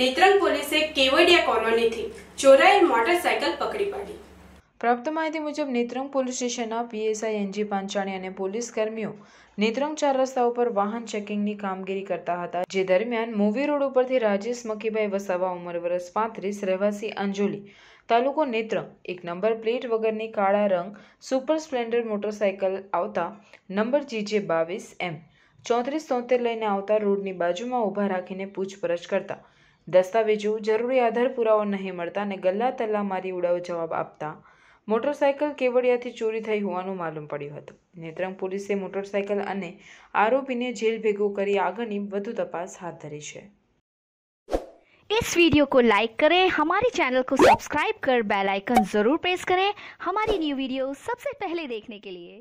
નેત્રંગ પોલીસે કેવડિયા કોલોનીથી ચોરાયેલ મોટરસાયકલ પકડી પાડી પ્રાપ્ત માહિતી મુજબ નેત્રંગ પોલીસ સ્ટેશનના પીએસઆઈ એનજી પાંચાણી અને પોલીસ કર્મીઓ નેત્રંગ ચાર રસ્તા ઉપર વાહન ચેકિંગની કામગીરી કરતા હતા જે દરમિયાન મોવી રોડ ઉપરથી રાજેશ મકીભાઈ વસાવા ઉંમર વર્ષ પાંત્રીસ રહેવાસી અંજોલી તાલુકો નેત્રંગ એક નંબર પ્લેટ વગરની કાળા રંગ સુપર સ્પ્લેન્ડર મોટરસાયકલ આવતા નંબર જીજે બાવીસ એમ ચોત્રીસ તોતેર લઈને આવતા રોડની બાજુમાં ઊભા રાખીને પૂછપરછ કરતા દસ્તાવેજો જરૂરી આધાર પુરાવો નહીં મળતા અને ગલ્લા તલ્લા મારી ઉડાવ જવાબ આપતા મોટરસાયકલ કેવડિયાથી ચોરી થઈ હોવાનું માલુમ પડ્યું હતું નેત્રંગ પોલીસે મોટરસાયકલ અને આરોપીને જેલ ભેગો કરી આગળની વધુ તપાસ હાથ ધરી છે इस वीडियो को लाइक करें हमारे चैनल को सब्सक्राइब कर बेल आइकन जरूर प्रेस करें हमारी न्यू वीडियो सबसे पहले देखने के लिए